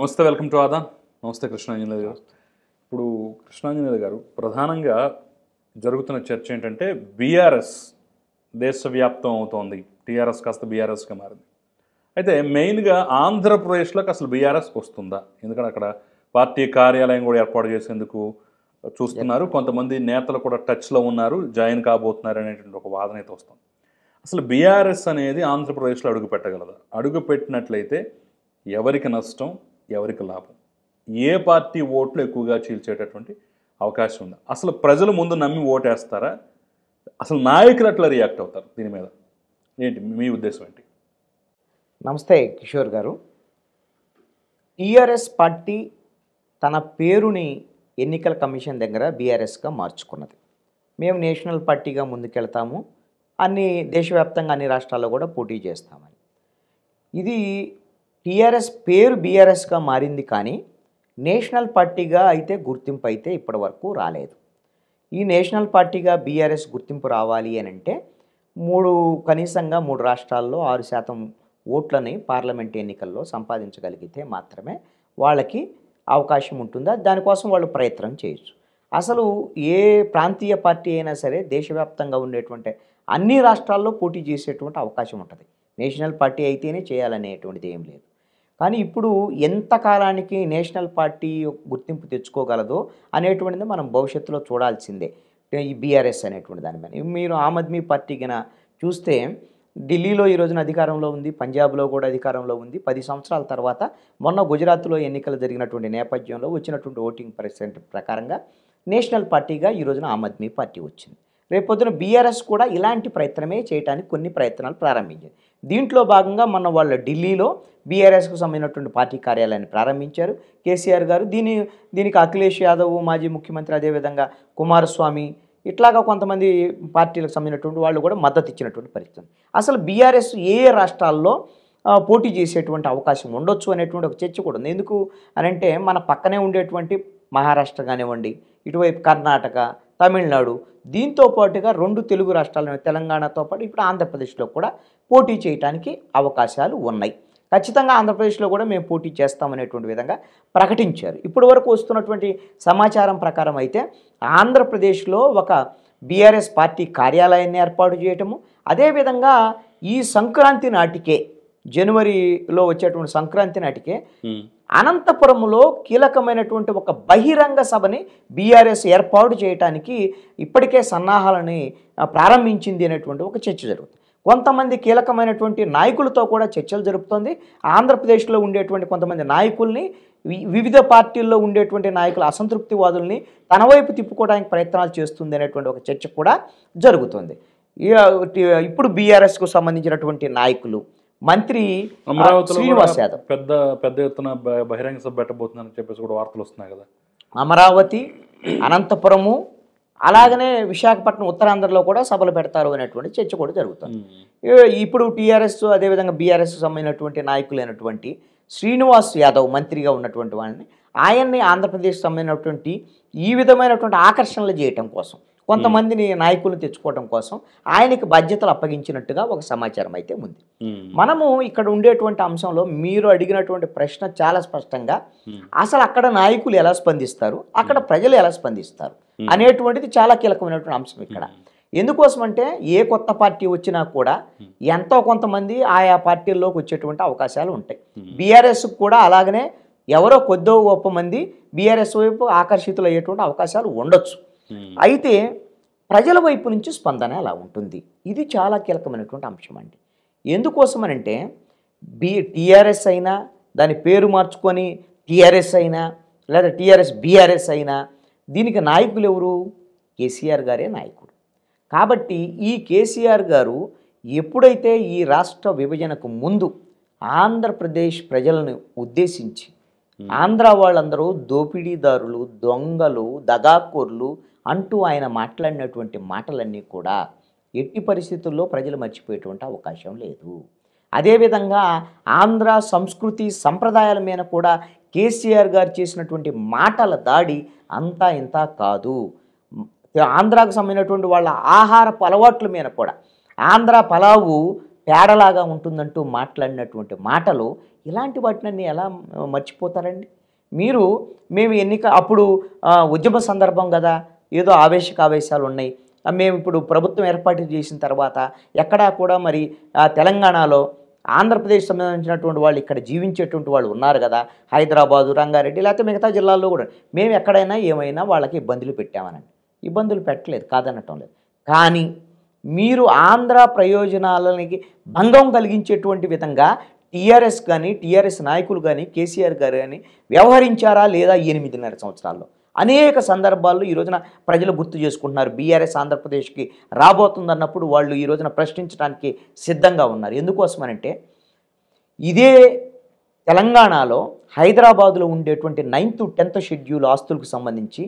నమస్తే welcome to ఆదా నమస్తే కృష్ణాంజనేయ గారు ఇప్పుడు కృష్ణాంజనేది గారు ప్రధానంగా జరుగుతున్న చర్చ ఏంటంటే బీఆర్ఎస్ దేశవ్యాప్తం అవుతోంది టీఆర్ఎస్ కాస్త బీఆర్ఎస్గా మారింది అయితే మెయిన్గా ఆంధ్రప్రదేశ్లోకి అసలు బీఆర్ఎస్ వస్తుందా ఎందుకంటే అక్కడ పార్టీ కార్యాలయం కూడా ఏర్పాటు చేసేందుకు చూస్తున్నారు కొంతమంది నేతలు కూడా టచ్లో ఉన్నారు జాయిన్ కాబోతున్నారు అనేటువంటి ఒక వాదన అయితే వస్తుంది అసలు బీఆర్ఎస్ అనేది ఆంధ్రప్రదేశ్లో అడుగు పెట్టగలదా అడుగు పెట్టినట్లయితే ఎవరికి నష్టం ఎవరికి లాభం ఏ పార్టీ ఓట్లు ఎక్కువగా చీల్చేటటువంటి అవకాశం ఉంది అసలు ప్రజలు ముందు నమ్మి ఓటేస్తారా అసలు నాయకులు అట్లా రియాక్ట్ అవుతారు దీని మీద ఏంటి మీ ఉద్దేశం ఏంటి నమస్తే కిషోర్ గారు టీఆర్ఎస్ పార్టీ తన పేరుని ఎన్నికల కమిషన్ దగ్గర బీఆర్ఎస్గా మార్చుకున్నది మేము నేషనల్ పార్టీగా ముందుకెళ్తాము అన్ని దేశవ్యాప్తంగా అన్ని రాష్ట్రాల్లో కూడా పోటీ చేస్తామని ఇది టీఆర్ఎస్ పేరు బీఆర్ఎస్గా మారింది కానీ నేషనల్ పార్టీగా అయితే గుర్తింపు అయితే ఇప్పటి వరకు రాలేదు ఈ నేషనల్ పార్టీగా బీఆర్ఎస్ గుర్తింపు రావాలి అని అంటే మూడు కనీసంగా మూడు రాష్ట్రాల్లో ఆరు శాతం ఓట్లని పార్లమెంట్ ఎన్నికల్లో సంపాదించగలిగితే మాత్రమే వాళ్ళకి అవకాశం ఉంటుందా దానికోసం వాళ్ళు ప్రయత్నం చేయొచ్చు అసలు ఏ ప్రాంతీయ పార్టీ అయినా సరే దేశవ్యాప్తంగా ఉండేటువంటి అన్ని రాష్ట్రాల్లో పోటీ చేసేటువంటి అవకాశం ఉంటుంది నేషనల్ పార్టీ అయితేనే చేయాలనేటువంటిది ఏం లేదు కానీ ఇప్పుడు ఎంత కాలానికి నేషనల్ పార్టీ గుర్తింపు తెచ్చుకోగలదో అనేటువంటిది మనం భవిష్యత్తులో చూడాల్సిందే ఈ బీఆర్ఎస్ అనేటువంటి దాని మీద మీరు ఆమ్ ఆద్మీ పార్టీ కన చూస్తే ఢిల్లీలో ఈ రోజున అధికారంలో ఉంది పంజాబ్లో కూడా అధికారంలో ఉంది పది సంవత్సరాల తర్వాత మొన్న గుజరాత్లో ఎన్నికలు జరిగినటువంటి నేపథ్యంలో వచ్చినటువంటి ఓటింగ్ పర్సెంట్ ప్రకారంగా నేషనల్ పార్టీగా ఈ రోజున ఆమ్ ఆద్మీ పార్టీ వచ్చింది రేపొద్దున బీఆర్ఎస్ కూడా ఇలాంటి ప్రయత్నమే చేయడానికి కొన్ని ప్రయత్నాలు ప్రారంభించింది దీంట్లో భాగంగా మన వాళ్ళ ఢిల్లీలో బీఆర్ఎస్కు సంబంధించినటువంటి పార్టీ కార్యాలయాన్ని ప్రారంభించారు కేసీఆర్ గారు దీని దీనికి అఖిలేష్ యాదవ్ మాజీ ముఖ్యమంత్రి అదేవిధంగా కుమారస్వామి ఇట్లాగా కొంతమంది పార్టీలకు సంబంధించినటువంటి వాళ్ళు కూడా మద్దతు ఇచ్చినటువంటి పరిస్థితి అసలు బీఆర్ఎస్ ఏ రాష్ట్రాల్లో పోటీ చేసేటువంటి అవకాశం ఉండొచ్చు అనేటువంటి ఒక చర్చ కూడా ఉంది ఎందుకు అనంటే మన పక్కనే ఉండేటువంటి మహారాష్ట్ర కానివ్వండి ఇటువైపు కర్ణాటక తమిళనాడు దీంతో పాటుగా రెండు తెలుగు రాష్ట్రాలను తెలంగాణతో పాటు ఇప్పుడు ఆంధ్రప్రదేశ్లో కూడా పోటీ చేయడానికి అవకాశాలు ఉన్నాయి ఖచ్చితంగా ఆంధ్రప్రదేశ్లో కూడా మేము పోటీ చేస్తామనేటువంటి విధంగా ప్రకటించారు ఇప్పటి వరకు వస్తున్నటువంటి సమాచారం ప్రకారం అయితే ఆంధ్రప్రదేశ్లో ఒక బీఆర్ఎస్ పార్టీ కార్యాలయాన్ని ఏర్పాటు చేయటము అదేవిధంగా ఈ సంక్రాంతి నాటికే జనవరిలో వచ్చేటువంటి సంక్రాంతి నాటికే అనంతపురంలో కీలకమైనటువంటి ఒక బహిరంగ సభని బీఆర్ఎస్ ఏర్పాటు చేయటానికి ఇప్పటికే సన్నాహాలని ప్రారంభించింది అనేటువంటి ఒక చర్చ జరుగుతుంది కొంతమంది కీలకమైనటువంటి నాయకులతో కూడా చర్చలు జరుపుతోంది ఆంధ్రప్రదేశ్లో ఉండేటువంటి కొంతమంది నాయకుల్ని వివిధ పార్టీల్లో ఉండేటువంటి నాయకుల అసంతృప్తివాదుల్ని తన వైపు తిప్పుకోవడానికి ప్రయత్నాలు చేస్తుంది అనేటువంటి ఒక చర్చ కూడా జరుగుతుంది ఇప్పుడు బీఆర్ఎస్కు సంబంధించినటువంటి నాయకులు మంత్రి శ్రీనివాస్ యాదవ్ పెద్ద పెద్ద ఎత్తున బహిరంగ సభ పెట్టబోతుందని చెప్పేసి కూడా వార్తలు వస్తున్నాయి కదా అమరావతి అనంతపురము అలాగనే విశాఖపట్నం ఉత్తరాంధ్రలో కూడా సభలు పెడతారు అనేటువంటి చర్చ కూడా జరుగుతుంది ఇప్పుడు టీఆర్ఎస్ అదేవిధంగా బీఆర్ఎస్ సంబంధించినటువంటి నాయకులైనటువంటి శ్రీనివాస్ యాదవ్ మంత్రిగా ఉన్నటువంటి వాడిని ఆయన్ని ఆంధ్రప్రదేశ్ సంబంధించినటువంటి ఈ విధమైనటువంటి ఆకర్షణలు చేయటం కోసం కొంతమందిని నాయకులను తెచ్చుకోవడం కోసం ఆయనకి బాధ్యతలు అప్పగించినట్టుగా ఒక సమాచారం అయితే ఉంది మనము ఇక్కడ ఉండేటువంటి అంశంలో మీరు అడిగినటువంటి ప్రశ్న చాలా స్పష్టంగా అసలు అక్కడ నాయకులు ఎలా స్పందిస్తారు అక్కడ ప్రజలు ఎలా స్పందిస్తారు అనేటువంటిది చాలా కీలకమైనటువంటి అంశం ఇక్కడ ఎందుకోసం అంటే ఏ కొత్త పార్టీ వచ్చినా కూడా ఎంతో కొంతమంది ఆయా పార్టీల్లోకి వచ్చేటువంటి అవకాశాలు ఉంటాయి బీఆర్ఎస్ కూడా అలాగనే ఎవరో కొద్దో గొప్ప మంది బీఆర్ఎస్ వైపు ఆకర్షితులు అయ్యేటువంటి అవకాశాలు ఉండొచ్చు Hmm. అయితే ప్రజల వైపు నుంచి స్పందన అలా ఉంటుంది ఇది చాలా కీలకమైనటువంటి అంశం అండి ఎందుకోసమనంటే బి టీఆర్ఎస్ అయినా దాని పేరు మార్చుకొని టీఆర్ఎస్ అయినా లేదా టీఆర్ఎస్ బీఆర్ఎస్ అయినా దీనికి నాయకులు ఎవరు కేసీఆర్ గారే నాయకుడు కాబట్టి ఈ కేసీఆర్ గారు ఎప్పుడైతే ఈ రాష్ట్ర విభజనకు ముందు ఆంధ్రప్రదేశ్ ప్రజలను ఉద్దేశించి ఆంధ్ర వాళ్ళందరూ దోపిడీదారులు దొంగలు దగాకూర్లు అంటూ ఆయన మాట్లాడినటువంటి మాటలన్నీ కూడా ఎట్టి పరిస్థితుల్లో ప్రజలు మర్చిపోయేటువంటి అవకాశం లేదు అదేవిధంగా ఆంధ్ర సంస్కృతి సంప్రదాయాల మీద కూడా కేసీఆర్ గారు చేసినటువంటి మాటల దాడి అంతా ఇంత కాదు ఆంధ్రాకు సంబంధించినటువంటి వాళ్ళ ఆహారపు అలవాట్ల మీద కూడా ఆంధ్ర పలావు పేడలాగా ఉంటుందంటూ మాట్లాడినటువంటి మాటలు ఇలాంటి వాటిని ఎలా మర్చిపోతారండి మీరు మేము ఎన్నిక అప్పుడు ఉద్యమ సందర్భం కదా ఏదో ఆవేశకావేశాలు ఉన్నాయి మేము ఇప్పుడు ప్రభుత్వం ఏర్పాటు చేసిన తర్వాత ఎక్కడా కూడా మరి తెలంగాణలో ఆంధ్రప్రదేశ్ సంబంధించినటువంటి వాళ్ళు ఇక్కడ జీవించేటువంటి వాళ్ళు ఉన్నారు కదా హైదరాబాదు రంగారెడ్డి లేకపోతే మిగతా జిల్లాల్లో కూడా మేము ఎక్కడైనా ఏమైనా వాళ్ళకి ఇబ్బందులు పెట్టామనండి ఇబ్బందులు పెట్టలేదు కాదనటం లేదు కానీ మీరు ఆంధ్ర ప్రయోజనాలకి భంగం కలిగించేటువంటి విధంగా టీఆర్ఎస్ కానీ టీఆర్ఎస్ నాయకులు కానీ కేసీఆర్ గారు కానీ వ్యవహరించారా లేదా ఎనిమిదిన్నర సంవత్సరాల్లో అనేక సందర్భాల్లో ఈ రోజున ప్రజలు గుర్తు చేసుకుంటున్నారు బీఆర్ఎస్ ఆంధ్రప్రదేశ్కి రాబోతుందన్నప్పుడు వాళ్ళు ఈ రోజున ప్రశ్నించడానికి సిద్ధంగా ఉన్నారు ఎందుకోసమనంటే ఇదే తెలంగాణలో హైదరాబాదులో ఉండేటువంటి నైన్త్ టెన్త్ షెడ్యూల్ ఆస్తులకు సంబంధించి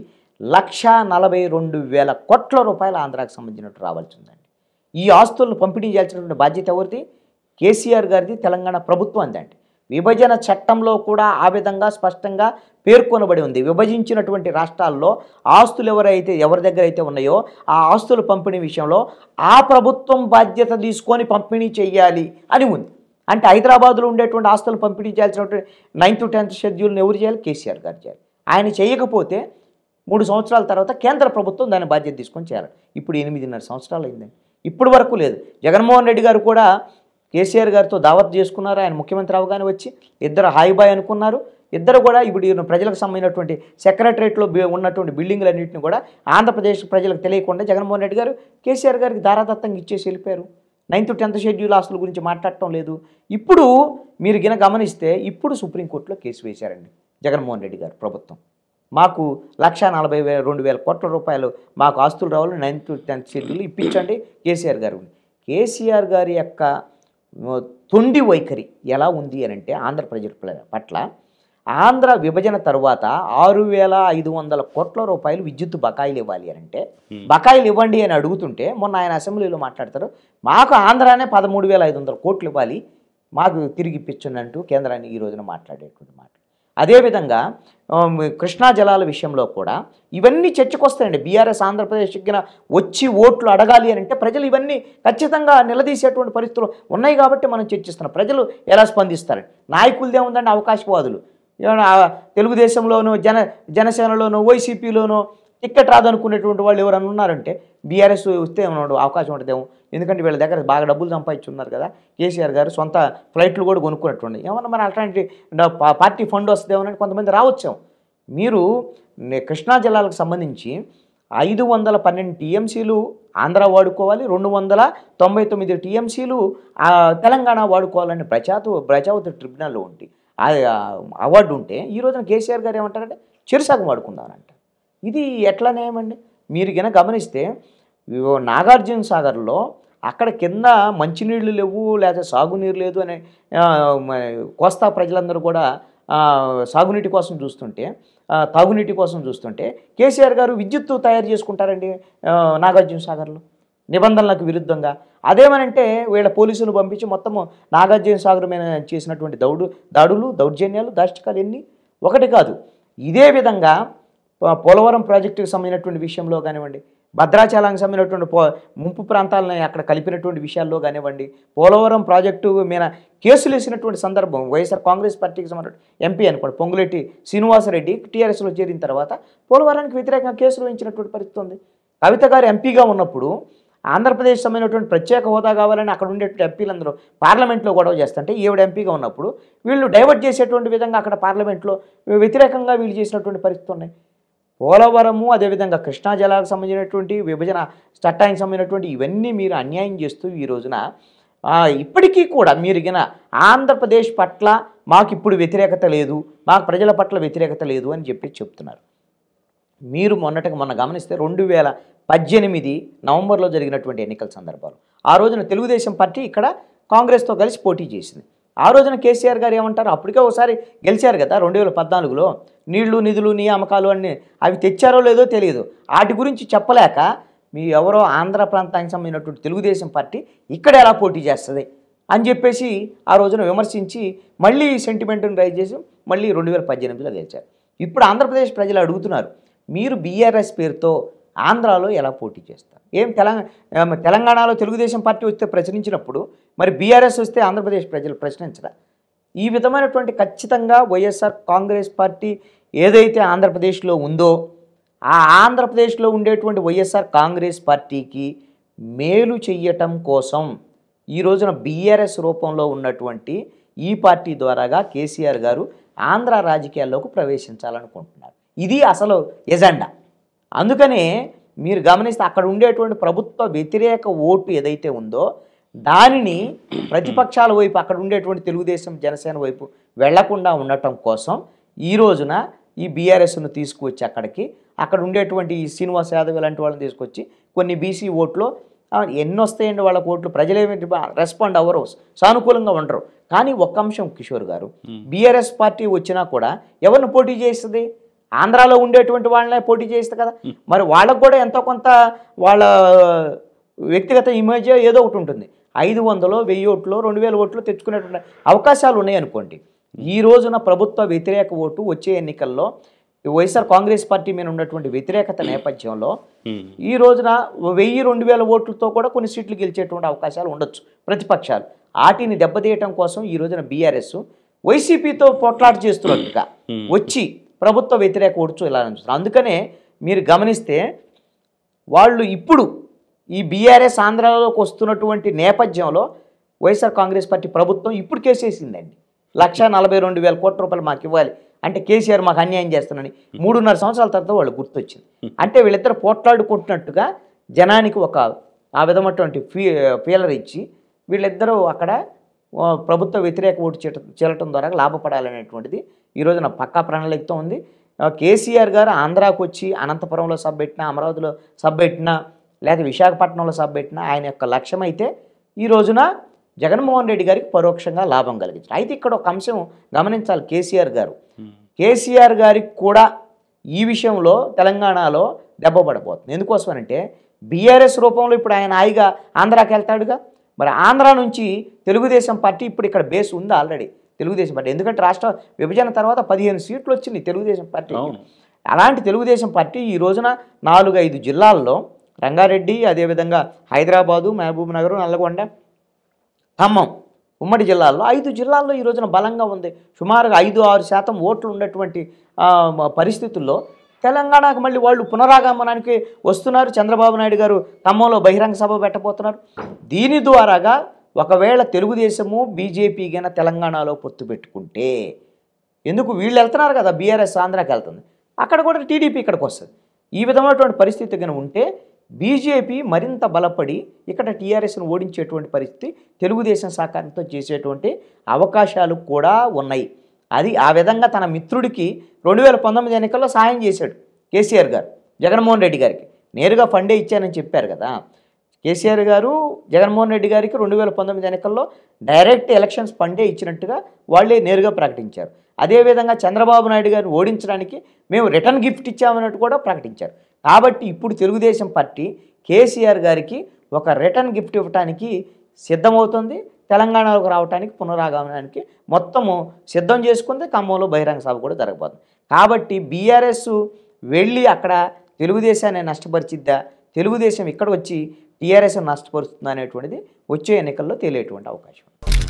లక్షా నలభై రెండు వేల కోట్ల రూపాయల ఆంధ్రాకు సంబంధించినట్టు రావాల్సిందండి ఈ ఆస్తులను పంపిణీ చేయాల్సినటువంటి బాధ్యత ఎవరిది కేసీఆర్ గారిది తెలంగాణ ప్రభుత్వం అందండి విభజన చట్టంలో కూడా ఆ విధంగా స్పష్టంగా పేర్కొనబడి ఉంది విభజించినటువంటి రాష్ట్రాల్లో ఆస్తులు ఎవరైతే ఎవరి దగ్గర అయితే ఉన్నాయో ఆ ఆస్తుల పంపిణీ విషయంలో ఆ ప్రభుత్వం బాధ్యత తీసుకొని పంపిణీ చేయాలి అని ఉంది అంటే హైదరాబాద్లో ఉండేటువంటి ఆస్తులు పంపిణీ చేయాల్సినటువంటి నైన్త్ టెన్త్ షెడ్యూల్ని ఎవరు చేయాలి కేసీఆర్ గారు చేయాలి ఆయన చేయకపోతే మూడు సంవత్సరాల తర్వాత కేంద్ర ప్రభుత్వం దాని బాధ్యత తీసుకొని చేయాలి ఇప్పుడు ఎనిమిదిన్నర సంవత్సరాలు అయిందండి ఇప్పుడు వరకు లేదు జగన్మోహన్ రెడ్డి గారు కూడా కేసీఆర్ గారితో దావత్ చేసుకున్నారు ఆయన ముఖ్యమంత్రి అవగానే వచ్చి ఇద్దరు హాయిబాయ్ అనుకున్నారు ఇద్దరు కూడా ఇప్పుడు ప్రజలకు సంబంధించినటువంటి సెక్రటరేట్లో ఉన్నటువంటి అన్నింటిని కూడా ఆంధ్రప్రదేశ్ ప్రజలకు తెలియకుండా జగన్మోహన్ రెడ్డి గారు కేసీఆర్ గారికి దారాదత్తంగా ఇచ్చేసి వెళ్ళిపోయారు నైన్త్ టెన్త్ షెడ్యూల్ ఆస్తుల గురించి మాట్లాడటం లేదు ఇప్పుడు మీరు గిన గమనిస్తే ఇప్పుడు సుప్రీంకోర్టులో కేసు వేశారండి జగన్మోహన్ రెడ్డి గారు ప్రభుత్వం మాకు లక్ష నలభై వేల రెండు వేల కోట్ల రూపాయలు మాకు ఆస్తులు రావాలి నైన్త్ టెన్త్ షెడ్యూల్ ఇప్పించండి కేసీఆర్ గారు కేసీఆర్ గారి యొక్క తొండి వైఖరి ఎలా ఉంది అని అంటే ఆంధ్ర ప్రజల పట్ల ఆంధ్ర విభజన తర్వాత ఆరు వేల ఐదు వందల కోట్ల రూపాయలు విద్యుత్ బకాయిలు ఇవ్వాలి అని అంటే బకాయిలు ఇవ్వండి అని అడుగుతుంటే మొన్న ఆయన అసెంబ్లీలో మాట్లాడతారు మాకు ఆంధ్రానే పదమూడు వేల ఐదు వందల కోట్లు ఇవ్వాలి మాకు తిరిగి ఇప్పించండి అంటూ కేంద్రాన్ని ఈ రోజున మాట్లాడేటువంటి మాట అదేవిధంగా కృష్ణా జలాల విషయంలో కూడా ఇవన్నీ చర్చకు వస్తాయండి బీఆర్ఎస్ ఆంధ్రప్రదేశ్ వచ్చి ఓట్లు అడగాలి అని అంటే ప్రజలు ఇవన్నీ ఖచ్చితంగా నిలదీసేటువంటి పరిస్థితులు ఉన్నాయి కాబట్టి మనం చర్చిస్తున్నాం ప్రజలు ఎలా స్పందిస్తారని నాయకులదే ఉందండి అవకాశవాదులు తెలుగుదేశంలోనూ జన జనసేనలోనూ వైసీపీలోనూ టిక్కెట్ రాదనుకునేటువంటి వాళ్ళు ఎవరన్నా ఉన్నారంటే బీఆర్ఎస్ వస్తే అవకాశం ఉంటుందేమో ఎందుకంటే వీళ్ళ దగ్గర బాగా డబ్బులు ఉన్నారు కదా కేసీఆర్ గారు సొంత ఫ్లైట్లు కూడా కొనుక్కున్నట్టుండి ఏమన్నా మరి అలాంటి పార్టీ ఫండ్ వస్తుందేమోనని కొంతమంది రావచ్చాం మీరు కృష్ణా జిల్లాలకు సంబంధించి ఐదు వందల పన్నెండు టీఎంసీలు ఆంధ్ర వాడుకోవాలి రెండు వందల తొంభై తొమ్మిది టీఎంసీలు తెలంగాణ వాడుకోవాలని ప్రచాత ప్రజావతి ట్రిబ్యునల్లో ఉంటే అవార్డు ఉంటే ఈ రోజున కేసీఆర్ గారు ఏమంటారంటే చిరుసగం వాడుకుందామంట ఇది ఎట్లా నేమండి మీరు కనుక గమనిస్తే నాగార్జున సాగర్లో అక్కడ కింద మంచినీళ్ళు లేవు లేదా సాగునీరు లేదు అనే కోస్తా ప్రజలందరూ కూడా సాగునీటి కోసం చూస్తుంటే తాగునీటి కోసం చూస్తుంటే కేసీఆర్ గారు విద్యుత్తు తయారు చేసుకుంటారండి నాగార్జున సాగర్లో నిబంధనలకు విరుద్ధంగా అదేమనంటే వీళ్ళ పోలీసులు పంపించి మొత్తం నాగార్జున సాగర్ మీద చేసినటువంటి దౌడు దాడులు దౌర్జన్యాలు దాష్టికాలు ఎన్ని ఒకటి కాదు ఇదే విధంగా పోలవరం ప్రాజెక్టుకు సంబంధించినటువంటి విషయంలో కానివ్వండి భద్రాచలానికి సంబంధించినటువంటి పో ముంపు ప్రాంతాలను అక్కడ కలిపినటువంటి విషయాల్లో కానివ్వండి పోలవరం ప్రాజెక్టు మీద కేసులు వేసినటువంటి సందర్భం వైఎస్ఆర్ కాంగ్రెస్ పార్టీకి సంబంధించిన ఎంపీ అనుకోండి పొంగులెట్టి శ్రీనివాసరెడ్డి టీఆర్ఎస్లో చేరిన తర్వాత పోలవరానికి వ్యతిరేకంగా కేసులు వేయించినటువంటి పరిస్థితి ఉంది కవిత గారు ఎంపీగా ఉన్నప్పుడు ఆంధ్రప్రదేశ్ సంబంధించినటువంటి ప్రత్యేక హోదా కావాలని అక్కడ ఉండేటువంటి ఎంపీలందరూ పార్లమెంట్లో గొడవ చేస్తుంటే ఈవిడ ఎంపీగా ఉన్నప్పుడు వీళ్ళు డైవర్ట్ చేసేటువంటి విధంగా అక్కడ పార్లమెంట్లో వ్యతిరేకంగా వీళ్ళు చేసినటువంటి పరిస్థితి ఉన్నాయి పోలవరము అదేవిధంగా కృష్ణా జలాలకు సంబంధించినటువంటి విభజన చట్టానికి సంబంధించినటువంటి ఇవన్నీ మీరు అన్యాయం చేస్తూ ఈ రోజున ఇప్పటికీ కూడా మీరు గిన ఆంధ్రప్రదేశ్ పట్ల మాకు ఇప్పుడు వ్యతిరేకత లేదు మాకు ప్రజల పట్ల వ్యతిరేకత లేదు అని చెప్పి చెప్తున్నారు మీరు మొన్నటికి మొన్న గమనిస్తే రెండు వేల పద్దెనిమిది నవంబర్లో జరిగినటువంటి ఎన్నికల సందర్భాలు ఆ రోజున తెలుగుదేశం పార్టీ ఇక్కడ కాంగ్రెస్తో కలిసి పోటీ చేసింది ఆ రోజున కేసీఆర్ గారు ఏమంటారు అప్పటికే ఒకసారి గెలిచారు కదా రెండు వేల పద్నాలుగులో నీళ్లు నిధులు నియామకాలు అన్ని అవి తెచ్చారో లేదో తెలియదు వాటి గురించి చెప్పలేక మీ ఎవరో ఆంధ్ర ప్రాంతానికి సంబంధించినటువంటి తెలుగుదేశం పార్టీ ఇక్కడ ఎలా పోటీ చేస్తుంది అని చెప్పేసి ఆ రోజున విమర్శించి మళ్ళీ సెంటిమెంట్ని రైజ్ చేసి మళ్ళీ రెండు వేల పద్దెనిమిదిలో గెలిచారు ఇప్పుడు ఆంధ్రప్రదేశ్ ప్రజలు అడుగుతున్నారు మీరు బీఆర్ఎస్ పేరుతో ఆంధ్రాలో ఎలా పోటీ చేస్తారు ఏం తెలంగాణ తెలంగాణలో తెలుగుదేశం పార్టీ వస్తే ప్రచురించినప్పుడు మరి బీఆర్ఎస్ వస్తే ఆంధ్రప్రదేశ్ ప్రజలు ప్రశ్నించరా ఈ విధమైనటువంటి ఖచ్చితంగా వైఎస్ఆర్ కాంగ్రెస్ పార్టీ ఏదైతే ఆంధ్రప్రదేశ్లో ఉందో ఆ ఆంధ్రప్రదేశ్లో ఉండేటువంటి వైఎస్ఆర్ కాంగ్రెస్ పార్టీకి మేలు చెయ్యటం కోసం ఈ రోజున బీఆర్ఎస్ రూపంలో ఉన్నటువంటి ఈ పార్టీ ద్వారాగా కేసీఆర్ గారు ఆంధ్ర రాజకీయాల్లోకి ప్రవేశించాలనుకుంటున్నారు ఇది అసలు ఎజెండా అందుకనే మీరు గమనిస్తే అక్కడ ఉండేటువంటి ప్రభుత్వ వ్యతిరేక ఓటు ఏదైతే ఉందో దానిని ప్రతిపక్షాల వైపు అక్కడ ఉండేటువంటి తెలుగుదేశం జనసేన వైపు వెళ్లకుండా ఉండటం కోసం ఈ రోజున ఈ బీఆర్ఎస్ను తీసుకువచ్చి అక్కడికి అక్కడ ఉండేటువంటి ఈ శ్రీనివాస్ యాదవ్ ఇలాంటి వాళ్ళని తీసుకొచ్చి కొన్ని బీసీ ఓట్లు ఎన్ని వస్తాయండి వాళ్ళ ఓట్లు ప్రజలేమిటి రెస్పాండ్ అవ్వరు సానుకూలంగా ఉండరు కానీ ఒక్క అంశం కిషోర్ గారు బీఆర్ఎస్ పార్టీ వచ్చినా కూడా ఎవరిని పోటీ చేస్తుంది ఆంధ్రాలో ఉండేటువంటి వాళ్ళనే పోటీ చేస్తుంది కదా మరి వాళ్ళకు కూడా ఎంతో కొంత వాళ్ళ వ్యక్తిగత ఇమేజ్ ఏదో ఒకటి ఉంటుంది ఐదు వందలో వెయ్యి ఓట్లో రెండు వేల ఓట్లో తెచ్చుకునేటువంటి అవకాశాలు ఉన్నాయనుకోండి ఈ రోజున ప్రభుత్వ వ్యతిరేక ఓటు వచ్చే ఎన్నికల్లో వైఎస్ఆర్ కాంగ్రెస్ పార్టీ మీద ఉన్నటువంటి వ్యతిరేకత నేపథ్యంలో ఈ రోజున వెయ్యి రెండు వేల ఓట్లతో కూడా కొన్ని సీట్లు గెలిచేటువంటి అవకాశాలు ఉండొచ్చు ప్రతిపక్షాలు వాటిని దెబ్బతీయటం కోసం ఈ రోజున బీఆర్ఎస్ వైసీపీతో పోట్లాట చేస్తున్నట్టుగా వచ్చి ప్రభుత్వ వ్యతిరేక ఓటు ఇలా అందుకనే మీరు గమనిస్తే వాళ్ళు ఇప్పుడు ఈ బీఆర్ఎస్ ఆంధ్రాలోకి వస్తున్నటువంటి నేపథ్యంలో వైఎస్ఆర్ కాంగ్రెస్ పార్టీ ప్రభుత్వం ఇప్పుడు కేసేసిందండి లక్ష నలభై రెండు వేల కోట్ల రూపాయలు మాకు ఇవ్వాలి అంటే కేసీఆర్ మాకు అన్యాయం చేస్తానని మూడున్నర సంవత్సరాల తర్వాత వాళ్ళు గుర్తొచ్చింది అంటే వీళ్ళిద్దరు పోట్లాడుకుంటున్నట్టుగా జనానికి ఒక ఆ విధమైనటువంటి ఫీ ఫీలర్ ఇచ్చి వీళ్ళిద్దరూ అక్కడ ప్రభుత్వ వ్యతిరేక ఓటు చేరటం ద్వారా లాభపడాలనేటువంటిది ఈరోజు నా పక్కా ప్రణాళికతో ఉంది కేసీఆర్ గారు ఆంధ్రాకు వచ్చి అనంతపురంలో సబ్ పెట్టినా అమరావతిలో సబ్ పెట్టినా లేదా విశాఖపట్నంలో సభ పెట్టినా ఆయన యొక్క లక్ష్యం అయితే ఈ రోజున జగన్మోహన్ రెడ్డి గారికి పరోక్షంగా లాభం కలిగించారు అయితే ఇక్కడ ఒక అంశం గమనించాలి కేసీఆర్ గారు కేసీఆర్ గారికి కూడా ఈ విషయంలో తెలంగాణలో దెబ్బ పడబోతుంది ఎందుకోసమనంటే బీఆర్ఎస్ రూపంలో ఇప్పుడు ఆయన హాయిగా ఆంధ్రాకి వెళ్తాడుగా మరి ఆంధ్ర నుంచి తెలుగుదేశం పార్టీ ఇప్పుడు ఇక్కడ బేస్ ఉంది ఆల్రెడీ తెలుగుదేశం పార్టీ ఎందుకంటే రాష్ట్ర విభజన తర్వాత పదిహేను సీట్లు వచ్చింది తెలుగుదేశం పార్టీ అలాంటి తెలుగుదేశం పార్టీ ఈ రోజున నాలుగైదు జిల్లాల్లో రంగారెడ్డి అదేవిధంగా హైదరాబాదు మహబూబ్ నగర్ నల్గొండ ఖమ్మం ఉమ్మడి జిల్లాల్లో ఐదు జిల్లాల్లో ఈ రోజున బలంగా ఉంది సుమారుగా ఐదు ఆరు శాతం ఓట్లు ఉన్నటువంటి పరిస్థితుల్లో తెలంగాణకు మళ్ళీ వాళ్ళు పునరాగమనానికి వస్తున్నారు చంద్రబాబు నాయుడు గారు ఖమ్మంలో బహిరంగ సభ పెట్టబోతున్నారు దీని ద్వారాగా ఒకవేళ తెలుగుదేశము బీజేపీ గన తెలంగాణలో పొత్తు పెట్టుకుంటే ఎందుకు వీళ్ళు వెళ్తున్నారు కదా బీఆర్ఎస్ ఆంధ్రాకి వెళ్తుంది అక్కడ కూడా టీడీపీ ఇక్కడికి వస్తుంది ఈ విధమైనటువంటి పరిస్థితి కనుక ఉంటే బీజేపీ మరింత బలపడి ఇక్కడ టీఆర్ఎస్ను ఓడించేటువంటి పరిస్థితి తెలుగుదేశం సహకారంతో చేసేటువంటి అవకాశాలు కూడా ఉన్నాయి అది ఆ విధంగా తన మిత్రుడికి రెండు వేల పంతొమ్మిది ఎన్నికల్లో సాయం చేశాడు కేసీఆర్ గారు జగన్మోహన్ రెడ్డి గారికి నేరుగా ఫండే ఇచ్చానని చెప్పారు కదా కేసీఆర్ గారు జగన్మోహన్ రెడ్డి గారికి రెండు వేల పంతొమ్మిది ఎన్నికల్లో డైరెక్ట్ ఎలక్షన్స్ ఫండే ఇచ్చినట్టుగా వాళ్ళే నేరుగా ప్రకటించారు అదేవిధంగా చంద్రబాబు నాయుడు గారిని ఓడించడానికి మేము రిటర్న్ గిఫ్ట్ ఇచ్చామన్నట్టు కూడా ప్రకటించారు కాబట్టి ఇప్పుడు తెలుగుదేశం పార్టీ కేసీఆర్ గారికి ఒక రిటర్న్ గిఫ్ట్ ఇవ్వటానికి సిద్ధమవుతుంది తెలంగాణలోకి రావడానికి పునరాగమనానికి మొత్తము సిద్ధం చేసుకుంటే ఖమ్మంలో బహిరంగ సభ కూడా జరగబోతుంది కాబట్టి బీఆర్ఎస్ వెళ్ళి అక్కడ తెలుగుదేశాన్ని నష్టపరిచిద్దా తెలుగుదేశం ఇక్కడ వచ్చి టీఆర్ఎస్ నష్టపరుస్తుందనేటువంటిది అనేటువంటిది వచ్చే ఎన్నికల్లో తేలేటువంటి అవకాశం